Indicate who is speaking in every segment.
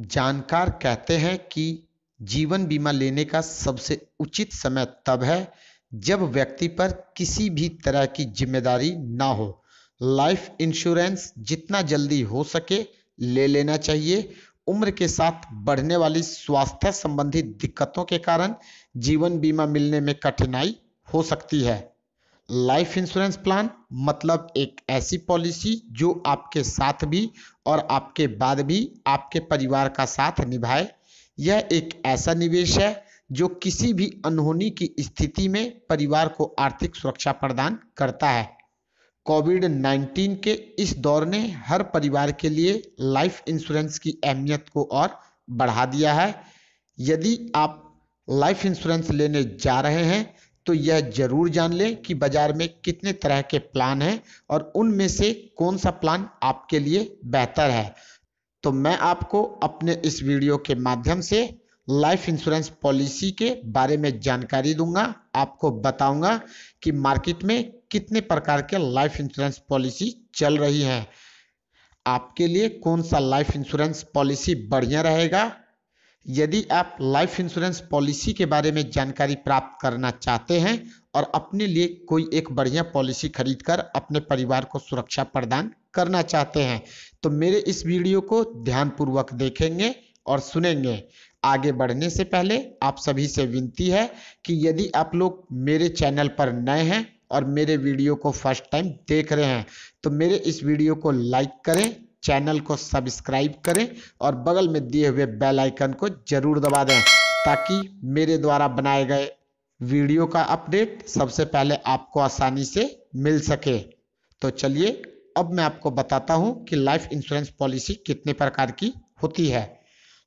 Speaker 1: जानकार कहते हैं कि जीवन बीमा लेने का सबसे उचित समय तब है जब व्यक्ति पर किसी भी तरह की जिम्मेदारी ना हो लाइफ इंश्योरेंस जितना जल्दी हो सके ले लेना चाहिए उम्र के साथ बढ़ने वाली स्वास्थ्य संबंधी दिक्कतों के कारण जीवन बीमा मिलने में कठिनाई हो सकती है लाइफ इंश्योरेंस प्लान मतलब एक ऐसी पॉलिसी जो आपके साथ भी और आपके बाद भी आपके परिवार का साथ निभाए यह एक ऐसा निवेश है जो किसी भी अनहोनी की स्थिति में परिवार को आर्थिक सुरक्षा प्रदान करता है कोविड 19 के इस दौर ने हर परिवार के लिए लाइफ इंश्योरेंस की अहमियत को और बढ़ा दिया है यदि आप लाइफ इंश्योरेंस लेने जा रहे हैं तो यह जरूर जान लें कि बाजार में कितने तरह के प्लान हैं और उनमें से कौन सा प्लान आपके लिए बेहतर है तो मैं आपको अपने इस वीडियो के माध्यम से लाइफ इंश्योरेंस पॉलिसी के बारे में जानकारी दूंगा आपको बताऊंगा कि मार्केट में कितने प्रकार के लाइफ इंश्योरेंस पॉलिसी चल रही है आपके लिए कौन सा लाइफ इंश्योरेंस पॉलिसी बढ़िया रहेगा यदि आप लाइफ इंश्योरेंस पॉलिसी के बारे में जानकारी प्राप्त करना चाहते हैं और अपने लिए कोई एक बढ़िया पॉलिसी खरीदकर अपने परिवार को सुरक्षा प्रदान करना चाहते हैं तो मेरे इस वीडियो को ध्यानपूर्वक देखेंगे और सुनेंगे आगे बढ़ने से पहले आप सभी से विनती है कि यदि आप लोग मेरे चैनल पर नए हैं और मेरे वीडियो को फर्स्ट टाइम देख रहे हैं तो मेरे इस वीडियो को लाइक करें चैनल को सब्सक्राइब करें और बगल में दिए हुए बेल आइकन को जरूर दबा दें ताकि मेरे द्वारा बनाए गए वीडियो का अपडेट सबसे पहले आपको आसानी से मिल सके तो चलिए अब मैं आपको बताता हूं कि लाइफ इंश्योरेंस पॉलिसी कितने प्रकार की होती है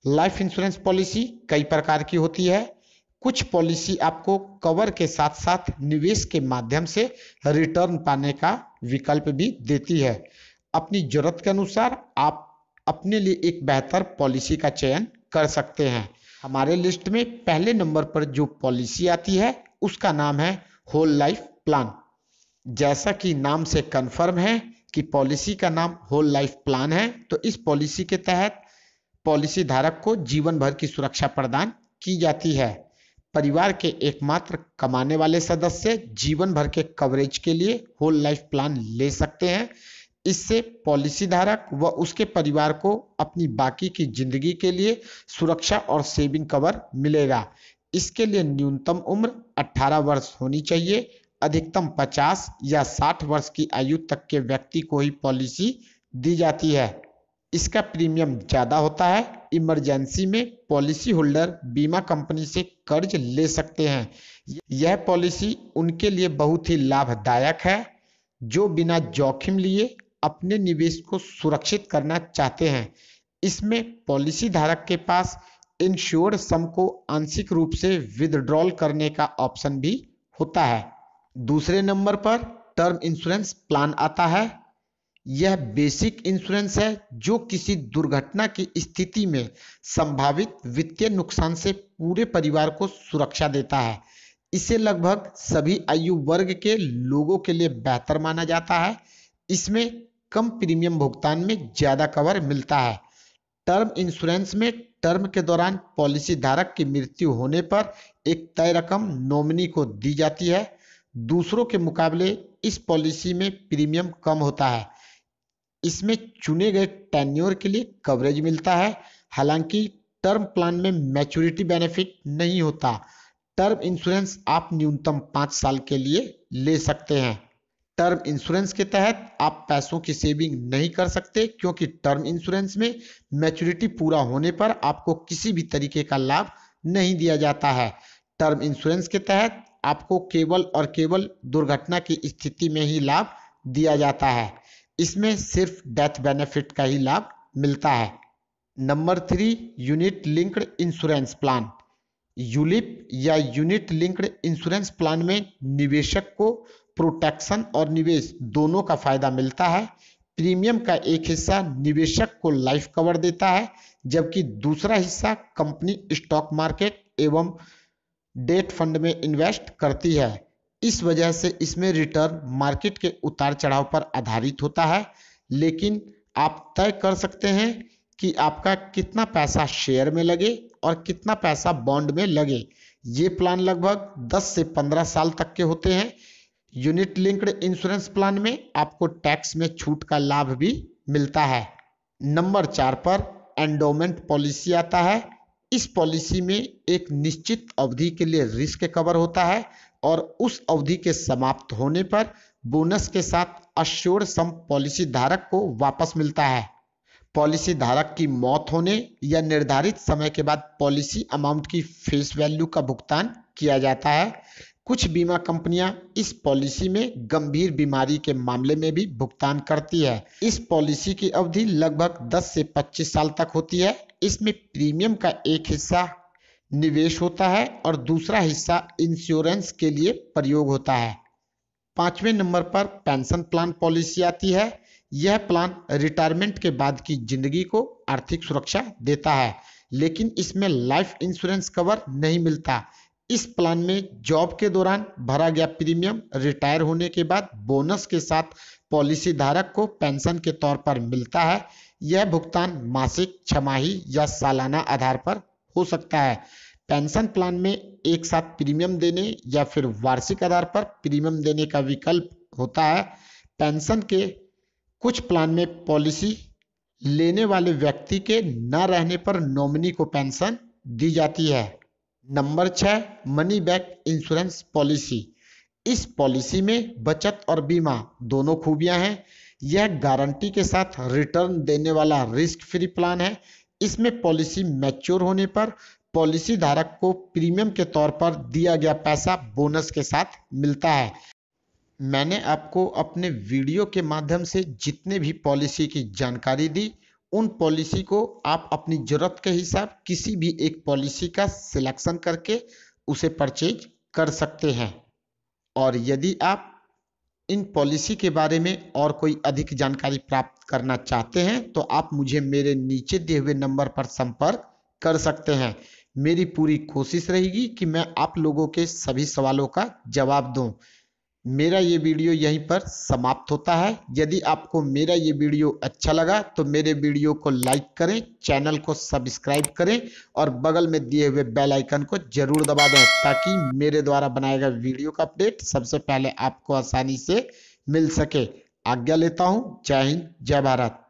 Speaker 1: लाइफ इंश्योरेंस पॉलिसी कई प्रकार की होती है कुछ पॉलिसी आपको कवर के साथ साथ निवेश के माध्यम से रिटर्न पाने का विकल्प भी देती है अपनी जरूरत के अनुसार आप अपने लिए एक बेहतर पॉलिसी का चयन कर सकते हैं हमारे लिस्ट में पहले नंबर पर जो पॉलिसी आती है उसका नाम है होल लाइफ प्लान जैसा कि नाम से कंफर्म है कि पॉलिसी का नाम होल लाइफ प्लान है तो इस पॉलिसी के तहत पॉलिसी धारक को जीवन भर की सुरक्षा प्रदान की जाती है परिवार के एकमात्र कमाने वाले सदस्य जीवन भर के कवरेज के लिए होल लाइफ प्लान ले सकते हैं इससे पॉलिसी धारक व उसके परिवार को अपनी बाकी की जिंदगी के लिए सुरक्षा और सेविंग कवर मिलेगा इसके लिए न्यूनतम उम्र 18 वर्ष होनी चाहिए अधिकतम 50 या 60 वर्ष की आयु तक के व्यक्ति को ही पॉलिसी दी जाती है इसका प्रीमियम ज़्यादा होता है इमरजेंसी में पॉलिसी होल्डर बीमा कंपनी से कर्ज ले सकते हैं यह पॉलिसी उनके लिए बहुत ही लाभदायक है जो बिना जोखिम लिए अपने निवेश को सुरक्षित करना चाहते हैं इसमें पॉलिसी धारक के पास इंश्योर्ड सम को आंशिक रूप से विदड्रॉल करने का ऑप्शन भी होता है दूसरे नंबर पर टर्म इंश्योरेंस प्लान आता है यह बेसिक इंश्योरेंस है जो किसी दुर्घटना की स्थिति में संभावित वित्तीय नुकसान से पूरे परिवार को सुरक्षा देता है इसे लगभग सभी आयु वर्ग के लोगों के लिए बेहतर माना जाता है इसमें कम प्रीमियम भुगतान में ज़्यादा कवर मिलता है टर्म इंश्योरेंस में टर्म के दौरान पॉलिसी धारक की मृत्यु होने पर एक तय रकम नॉमिनी को दी जाती है दूसरों के मुकाबले इस पॉलिसी में प्रीमियम कम होता है इसमें चुने गए टेन्योर के लिए कवरेज मिलता है हालांकि टर्म प्लान में मैच्योरिटी बेनिफिट नहीं होता टर्म इंश्योरेंस आप न्यूनतम पाँच साल के लिए ले सकते हैं टर्म इंश्योरेंस के तहत आप पैसों की सेविंग नहीं कर सकते क्योंकि टर्म इंश्योरेंस में मैच्योरिटी पूरा होने पर आपको किसी भी तरीके का लाभ नहीं दिया जाता है टर्म इंश्योरेंस के तहत आपको केवल और केवल दुर्घटना की स्थिति में ही लाभ दिया जाता है इसमें सिर्फ डेथ बेनिफिट का ही लाभ मिलता है number three unit linked insurance plan ULIP या यूनिट लिंक्ड इंश्योरेंस प्लान में निवेशक को प्रोटेक्शन और निवेश दोनों का फायदा मिलता है प्रीमियम का एक हिस्सा निवेशक को लाइफ कवर देता है जबकि दूसरा हिस्सा कंपनी स्टॉक मार्केट एवं डेट फंड में इन्वेस्ट करती है इस वजह से इसमें रिटर्न मार्केट के उतार चढ़ाव पर आधारित होता है लेकिन आप तय कर सकते हैं कि आपका कितना पैसा शेयर में लगे और कितना पैसा बॉन्ड में लगे ये प्लान लगभग 10 से 15 साल तक के होते हैं यूनिट लिंक्ड इंश्योरेंस प्लान में आपको टैक्स में छूट का लाभ भी मिलता है नंबर चार पर एंडोमेंट पॉलिसी आता है इस पॉलिसी में एक निश्चित अवधि के लिए रिस्क कवर होता है और उस अवधि के समाप्त होने पर बोनस के साथ अश्योर सम पॉलिसी धारक को वापस मिलता है पॉलिसी धारक की मौत होने या निर्धारित समय के बाद पॉलिसी अमाउंट की फेस वैल्यू का भुगतान किया जाता है कुछ बीमा कंपनियां इस पॉलिसी में गंभीर बीमारी के मामले में भी भुगतान करती है इस पॉलिसी की अवधि लगभग 10 से 25 साल तक होती है इसमें प्रीमियम का एक हिस्सा निवेश होता है और दूसरा हिस्सा इंश्योरेंस के लिए प्रयोग होता है पांचवें नंबर पर पेंशन प्लान पॉलिसी आती है यह प्लान रिटायरमेंट के बाद की जिंदगी को आर्थिक सुरक्षा देता है लेकिन इसमें लाइफ इंश्योरेंस कवर नहीं मिलता इस प्लान में जॉब के दौरान भरा गया प्रीमियम रिटायर होने के बाद बोनस के साथ पॉलिसी धारक को पेंशन के तौर पर मिलता है यह भुगतान मासिक छमाही या सालाना आधार पर हो सकता है पेंशन प्लान में एक साथ प्रीमियम देने या फिर वार्षिक आधार पर प्रीमियम देने का विकल्प होता है पेंशन के कुछ प्लान में पॉलिसी लेने वाले व्यक्ति के न रहने पर नॉमिनी को पेंशन दी जाती है नंबर छः मनी बैक इंश्योरेंस पॉलिसी इस पॉलिसी में बचत और बीमा दोनों खूबियां हैं यह गारंटी के साथ रिटर्न देने वाला रिस्क फ्री प्लान है इसमें पॉलिसी मैच्योर होने पर पॉलिसी धारक को प्रीमियम के तौर पर दिया गया पैसा बोनस के साथ मिलता है मैंने आपको अपने वीडियो के माध्यम से जितने भी पॉलिसी की जानकारी दी उन पॉलिसी को आप अपनी ज़रूरत के हिसाब किसी भी एक पॉलिसी का सिलेक्शन करके उसे परचेज कर सकते हैं और यदि आप इन पॉलिसी के बारे में और कोई अधिक जानकारी प्राप्त करना चाहते हैं तो आप मुझे मेरे नीचे दिए हुए नंबर पर संपर्क कर सकते हैं मेरी पूरी कोशिश रहेगी कि मैं आप लोगों के सभी सवालों का जवाब दूं मेरा ये वीडियो यहीं पर समाप्त होता है यदि आपको मेरा ये वीडियो अच्छा लगा तो मेरे वीडियो को लाइक करें चैनल को सब्सक्राइब करें और बगल में दिए हुए बेल आइकन को जरूर दबा दें ताकि मेरे द्वारा बनाए गए वीडियो का अपडेट सबसे पहले आपको आसानी से मिल सके आज्ञा लेता हूँ जय हिंद जय भारत